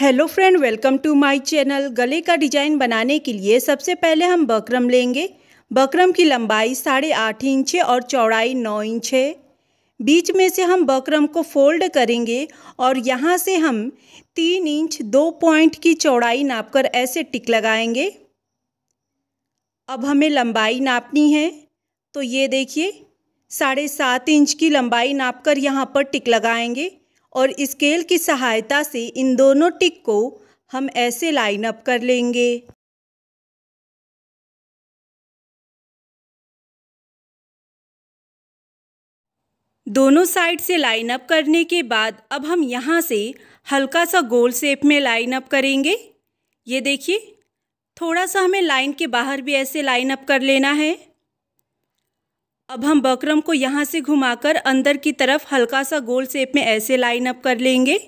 hello friend welcome to my channel गले का design बनाने के लिए सबसे पहले हम बकरम लेंगे बकरम की लंबाई साढ़े आठ इंच है और चौड़ाई नौ इंच है बीच में से हम बकरम को फोल्ड करेंगे और यहाँ से हम तीन इंच दो पॉइंट की चौड़ाई नापकर ऐसे टिक लगाएंगे अब हमें लंबाई नापनी है तो ये देखिए साढ़े सात इंच की लंबाई नापकर यहाँ पर टिक लगाएंगे और स्केल की सहायता से इन दोनों टिक को हम ऐसे लाइन अप कर लेंगे दोनों साइड से लाइन अप करने के बाद अब हम यहाँ से हल्का सा गोल शेप में लाइन अप करेंगे ये देखिए थोड़ा सा हमें लाइन के बाहर भी ऐसे लाइन अप कर लेना है अब हम बकरम को यहाँ से घुमाकर अंदर की तरफ हल्का सा गोल शेप में ऐसे लाइन अप कर लेंगे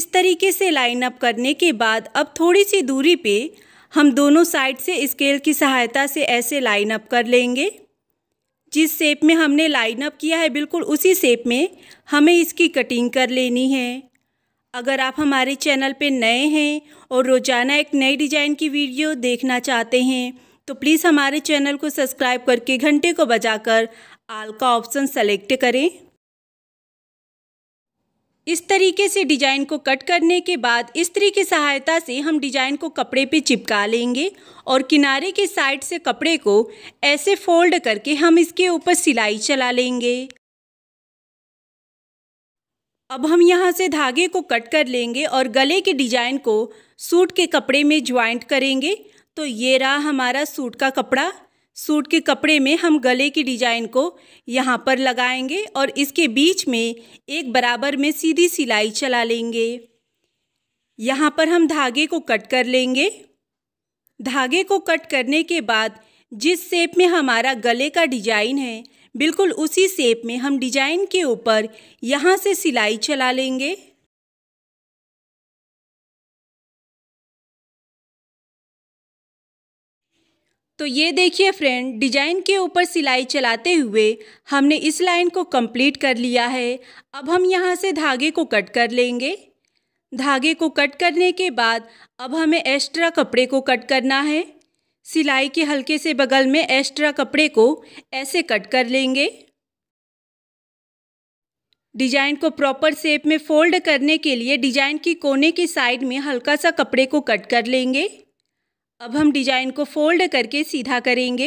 इस तरीके से लाइन अप करने के बाद अब थोड़ी सी दूरी पे हम दोनों साइड से स्केल की सहायता से ऐसे लाइन अप कर लेंगे जिस शेप में हमने लाइन अप किया है बिल्कुल उसी शेप में हमें इसकी कटिंग कर लेनी है अगर आप हमारे चैनल पे नए हैं और रोज़ाना एक नई डिज़ाइन की वीडियो देखना चाहते हैं तो प्लीज़ हमारे चैनल को सब्सक्राइब करके घंटे को बजाकर आल का ऑप्शन सेलेक्ट करें इस तरीके से डिजाइन को कट करने के बाद इस्त्री की सहायता से हम डिजाइन को कपड़े पे चिपका लेंगे और किनारे के साइड से कपड़े को ऐसे फोल्ड करके हम इसके ऊपर सिलाई चला लेंगे अब हम यहाँ से धागे को कट कर लेंगे और गले के डिजाइन को सूट के कपड़े में ज्वाइंट करेंगे तो ये रहा हमारा सूट का कपड़ा सूट के कपड़े में हम गले की डिजाइन को यहाँ पर लगाएंगे और इसके बीच में एक बराबर में सीधी सिलाई चला लेंगे यहाँ पर हम धागे को कट कर लेंगे धागे को कट करने के बाद जिस शेप में हमारा गले का डिजाइन है बिल्कुल उसी शेप में हम डिजाइन के ऊपर यहाँ से सिलाई चला लेंगे तो ये देखिए फ्रेंड डिजाइन के ऊपर सिलाई चलाते हुए हमने इस लाइन को कंप्लीट कर लिया है अब हम यहाँ से धागे को कट कर लेंगे धागे को कट करने के बाद अब हमें एक्स्ट्रा कपड़े को कट करना है सिलाई के हल्के से बगल में एक्स्ट्रा कपड़े को ऐसे कट कर लेंगे डिजाइन को प्रॉपर शेप में फोल्ड करने के लिए डिजाइन की कोने की साइड में हल्का सा कपड़े को कट कर लेंगे अब हम डिजाइन को फोल्ड करके सीधा करेंगे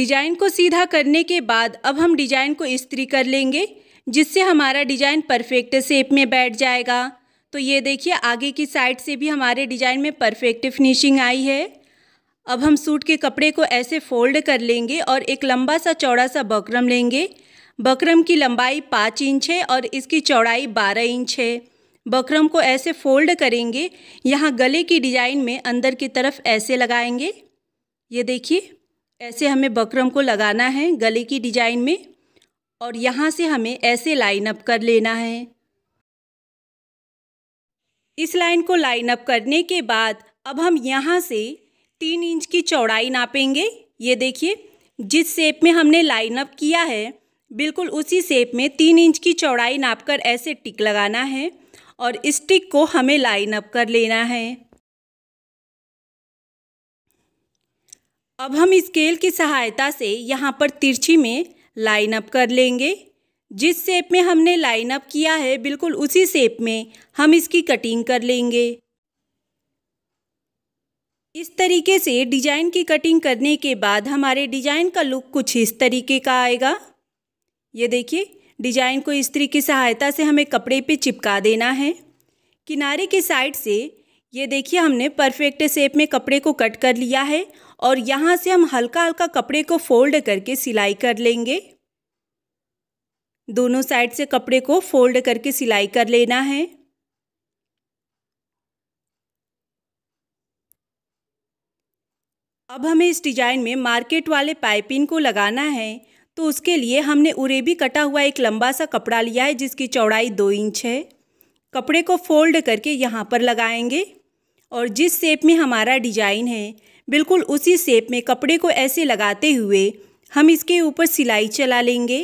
डिजाइन को सीधा करने के बाद अब हम डिजाइन को इस्त्री कर लेंगे जिससे हमारा डिजाइन परफेक्ट शेप में बैठ जाएगा तो ये देखिए आगे की साइड से भी हमारे डिजाइन में परफेक्ट फिनिशिंग आई है अब हम सूट के कपड़े को ऐसे फोल्ड कर लेंगे और एक लंबा सा चौड़ा सा बकरम लेंगे बकरम की लंबाई पाँच इंच है और इसकी चौड़ाई बारह इंच है बकरम को ऐसे फोल्ड करेंगे यहाँ गले की डिज़ाइन में अंदर की तरफ ऐसे लगाएंगे ये देखिए ऐसे हमें बकरम को लगाना है गले की डिज़ाइन में और यहाँ से हमें ऐसे लाइन अप कर लेना है इस लाइन को लाइन अप करने के बाद अब हम यहाँ से तीन इंच की चौड़ाई नापेंगे ये देखिए जिस शेप में हमने लाइन अप किया है बिल्कुल उसी सेप में तीन इंच की चौड़ाई नापकर ऐसे टिक लगाना है और इस टिक को हमें लाइन अप कर लेना है अब हम स्केल की सहायता से यहाँ पर तिरछी में लाइन अप कर लेंगे जिस शेप में हमने लाइन अप किया है बिल्कुल उसी शेप में हम इसकी कटिंग कर लेंगे इस तरीके से डिजाइन की कटिंग करने के बाद हमारे डिजाइन का लुक कुछ इस तरीके का आएगा ये देखिए डिजाइन को इस्त्री की सहायता से हमें कपड़े पे चिपका देना है किनारे की साइड से ये देखिए हमने परफेक्ट शेप में कपड़े को कट कर लिया है और यहाँ से हम हल्का हल्का कपड़े को फोल्ड करके सिलाई कर लेंगे दोनों साइड से कपड़े को फोल्ड करके सिलाई कर लेना है अब हमें इस डिजाइन में मार्केट वाले पाइपिंग को लगाना है तो उसके लिए हमने उरेबी कटा हुआ एक लंबा सा कपड़ा लिया है जिसकी चौड़ाई दो इंच है कपड़े को फोल्ड करके यहाँ पर लगाएंगे और जिस शेप में हमारा डिजाइन है बिल्कुल उसी शेप में कपड़े को ऐसे लगाते हुए हम इसके ऊपर सिलाई चला लेंगे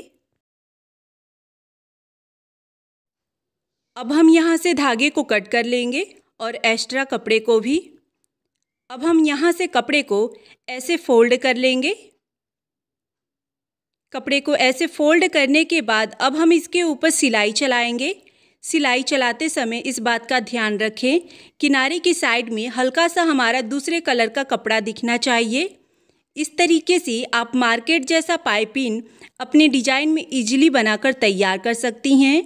अब हम यहाँ से धागे को कट कर लेंगे और एक्स्ट्रा कपड़े को भी अब हम यहाँ से कपड़े को ऐसे फोल्ड कर लेंगे कपड़े को ऐसे फोल्ड करने के बाद अब हम इसके ऊपर सिलाई चलाएंगे सिलाई चलाते समय इस बात का ध्यान रखें किनारे की साइड में हल्का सा हमारा दूसरे कलर का कपड़ा दिखना चाहिए इस तरीके से आप मार्केट जैसा पाइपिन अपने डिजाइन में इजीली बनाकर तैयार कर सकती हैं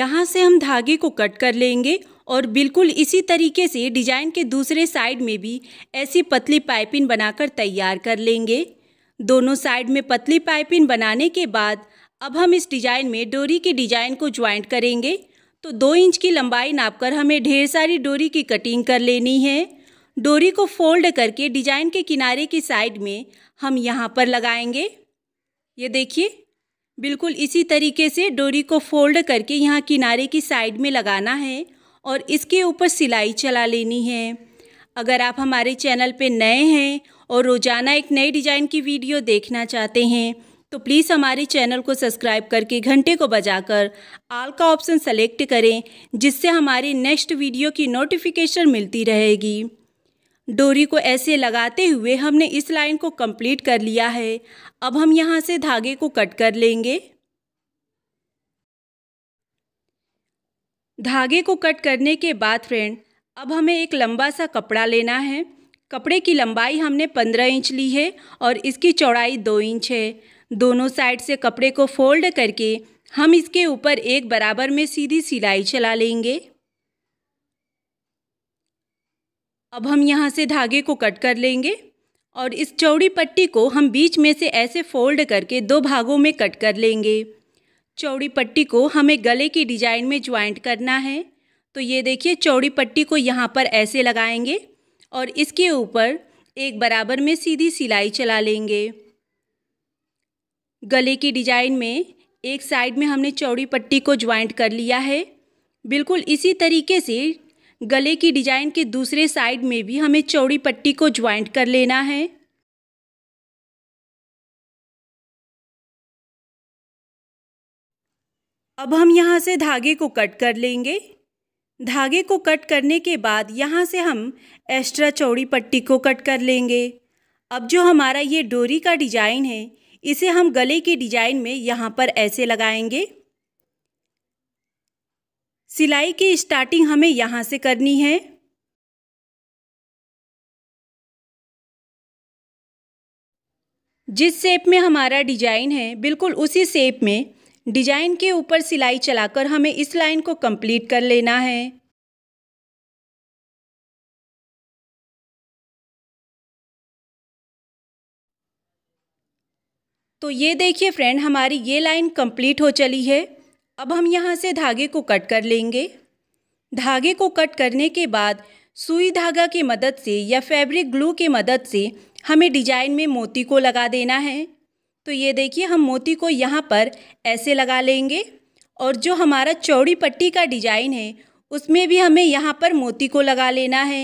यहाँ से हम धागे को कट कर लेंगे और बिल्कुल इसी तरीके से डिजाइन के दूसरे साइड में भी ऐसी पतली पाइपिन बनाकर तैयार कर लेंगे दोनों साइड में पतली पाइपिंग बनाने के बाद अब हम इस डिजाइन में डोरी के डिजाइन को ज्वाइंट करेंगे तो दो इंच की लंबाई नापकर हमें ढेर सारी डोरी की कटिंग कर लेनी है डोरी को फोल्ड करके डिजाइन के किनारे की साइड में हम यहाँ पर लगाएंगे ये देखिए बिल्कुल इसी तरीके से डोरी को फोल्ड करके यहाँ किनारे की साइड में लगाना है और इसके ऊपर सिलाई चला लेनी है अगर आप हमारे चैनल पर नए हैं और रोज़ाना एक नई डिज़ाइन की वीडियो देखना चाहते हैं तो प्लीज़ हमारे चैनल को सब्सक्राइब करके घंटे को बजाकर आल का ऑप्शन सेलेक्ट करें जिससे हमारी नेक्स्ट वीडियो की नोटिफिकेशन मिलती रहेगी डोरी को ऐसे लगाते हुए हमने इस लाइन को कंप्लीट कर लिया है अब हम यहाँ से धागे को कट कर लेंगे धागे को कट करने के बाद फ्रेंड अब हमें एक लंबा सा कपड़ा लेना है कपड़े की लंबाई हमने पंद्रह इंच ली है और इसकी चौड़ाई दो इंच है दोनों साइड से कपड़े को फोल्ड करके हम इसके ऊपर एक बराबर में सीधी सिलाई चला लेंगे अब हम यहाँ से धागे को कट कर लेंगे और इस चौड़ी पट्टी को हम बीच में से ऐसे फोल्ड करके दो भागों में कट कर लेंगे चौड़ी पट्टी को हमें गले की डिजाइन में ज्वाइंट करना है तो ये देखिए चौड़ी पट्टी को यहाँ पर ऐसे लगाएंगे और इसके ऊपर एक बराबर में सीधी सिलाई चला लेंगे गले की डिजाइन में एक साइड में हमने चौड़ी पट्टी को ज्वाइंट कर लिया है बिल्कुल इसी तरीके से गले की डिजाइन के दूसरे साइड में भी हमें चौड़ी पट्टी को ज्वाइंट कर लेना है अब हम यहाँ से धागे को कट कर लेंगे धागे को कट करने के बाद यहाँ से हम एक्स्ट्रा चौड़ी पट्टी को कट कर लेंगे अब जो हमारा ये डोरी का डिजाइन है इसे हम गले के डिजाइन में यहाँ पर ऐसे लगाएंगे सिलाई की स्टार्टिंग हमें यहाँ से करनी है जिस शेप में हमारा डिजाइन है बिल्कुल उसी शेप में डिजाइन के ऊपर सिलाई चलाकर हमें इस लाइन को कंप्लीट कर लेना है तो ये देखिए फ्रेंड हमारी ये लाइन कंप्लीट हो चली है अब हम यहाँ से धागे को कट कर लेंगे धागे को कट करने के बाद सुई धागा की मदद से या फैब्रिक ग्लू की मदद से हमें डिजाइन में मोती को लगा देना है तो ये देखिए हम मोती को यहाँ पर ऐसे लगा लेंगे और जो हमारा चौड़ी पट्टी का डिजाइन है उसमें भी हमें यहाँ पर मोती को लगा लेना है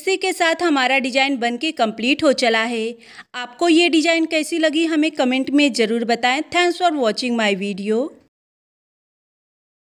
इसी के साथ हमारा डिज़ाइन बनके कंप्लीट हो चला है आपको ये डिज़ाइन कैसी लगी हमें कमेंट में ज़रूर बताएं thanks for watching my video